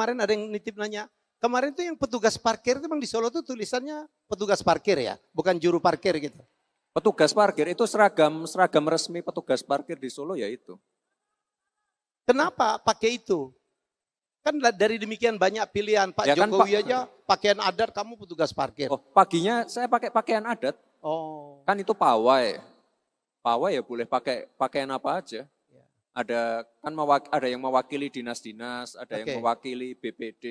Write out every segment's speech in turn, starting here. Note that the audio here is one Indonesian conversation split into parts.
kemarin ada yang nitip nanya, kemarin tuh yang petugas parkir itu memang di Solo tuh tulisannya petugas parkir ya, bukan juru parkir gitu. Petugas parkir itu seragam seragam resmi petugas parkir di Solo ya itu. Kenapa pakai itu? Kan dari demikian banyak pilihan Pak ya kan, Jokowi kan, Pak, aja pakaian adat kamu petugas parkir. Oh, paginya saya pakai pakaian adat. Oh. Kan itu pawai. Pawai ya boleh pakai pakaian apa aja ada kan mewak, ada yang mewakili dinas-dinas, ada okay. yang mewakili BPD,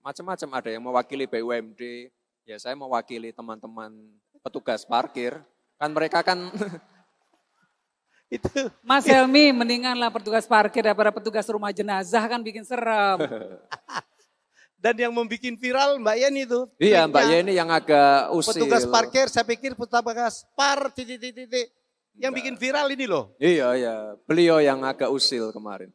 macam-macam ada yang mewakili BUMD. Ya saya mewakili teman-teman petugas parkir. Kan mereka kan itu Mas Helmi mendinganlah petugas parkir daripada petugas rumah jenazah kan bikin serem. Dan yang membuat viral Mbak Yeni itu. Iya Mbak Yeni yang agak usil. Petugas parkir saya pikir petugas par titik titik yang bikin viral ini loh. Iya, iya. Beliau yang agak usil kemarin.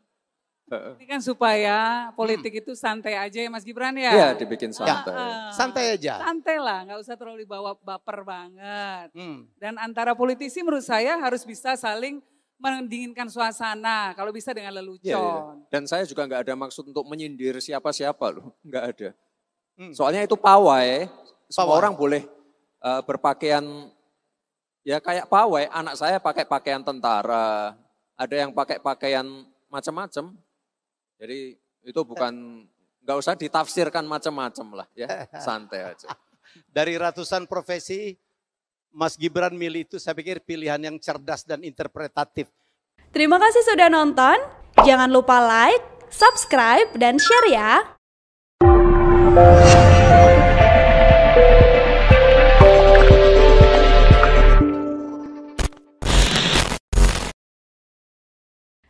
Ini kan supaya hmm. politik hmm. itu santai aja ya Mas Gibran ya. Iya dibikin ah, santai. Ya, santai aja. Santai lah, nggak usah terlalu dibawa baper banget. Hmm. Dan antara politisi menurut saya harus bisa saling mendinginkan suasana. Kalau bisa dengan lelucon. Ya, ya. Dan saya juga nggak ada maksud untuk menyindir siapa-siapa loh, nggak ada. Hmm. Soalnya itu pawai, pawai. semua orang boleh uh, berpakaian Ya kayak pawai, anak saya pakai pakaian tentara, ada yang pakai pakaian macam-macam. Jadi itu bukan nggak usah ditafsirkan macam-macam lah ya, santai aja. Dari ratusan profesi, Mas Gibran milih itu saya pikir pilihan yang cerdas dan interpretatif. Terima kasih sudah nonton. Jangan lupa like, subscribe, dan share ya.